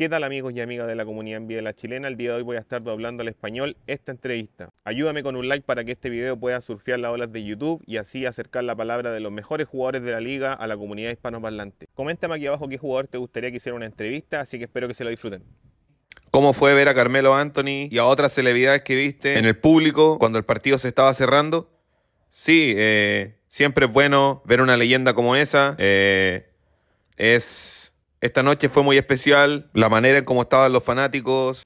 ¿Qué tal amigos y amigas de la comunidad en la chilena? El día de hoy voy a estar doblando al español esta entrevista. Ayúdame con un like para que este video pueda surfear las olas de YouTube y así acercar la palabra de los mejores jugadores de la liga a la comunidad hispanoparlante. Coméntame aquí abajo qué jugador te gustaría que hiciera una entrevista, así que espero que se lo disfruten. ¿Cómo fue ver a Carmelo Anthony y a otras celebridades que viste en el público cuando el partido se estaba cerrando? Sí, eh, siempre es bueno ver una leyenda como esa. Eh, es esta noche fue muy especial, la manera en cómo estaban los fanáticos,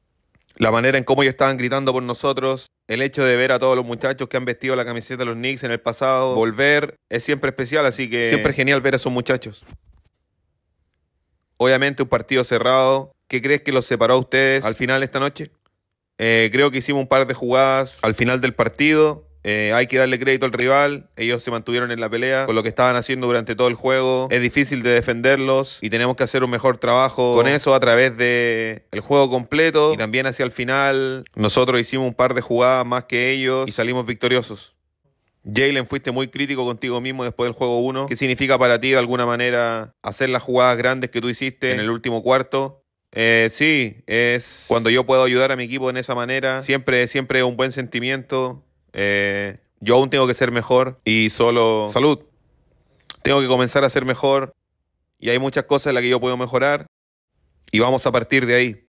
la manera en cómo ellos estaban gritando por nosotros, el hecho de ver a todos los muchachos que han vestido la camiseta de los Knicks en el pasado, volver, es siempre especial, así que siempre genial ver a esos muchachos. Obviamente un partido cerrado. ¿Qué crees que los separó a ustedes al final de esta noche? Eh, creo que hicimos un par de jugadas al final del partido eh, hay que darle crédito al rival. Ellos se mantuvieron en la pelea con lo que estaban haciendo durante todo el juego. Es difícil de defenderlos y tenemos que hacer un mejor trabajo con eso a través de juego completo y también hacia el final. Nosotros hicimos un par de jugadas más que ellos y salimos victoriosos. Jalen, fuiste muy crítico contigo mismo después del juego 1. ¿Qué significa para ti de alguna manera hacer las jugadas grandes que tú hiciste en el último cuarto? Eh, sí, es cuando yo puedo ayudar a mi equipo en esa manera. Siempre, siempre un buen sentimiento. Eh, yo aún tengo que ser mejor y solo salud. Tengo que comenzar a ser mejor y hay muchas cosas en las que yo puedo mejorar y vamos a partir de ahí.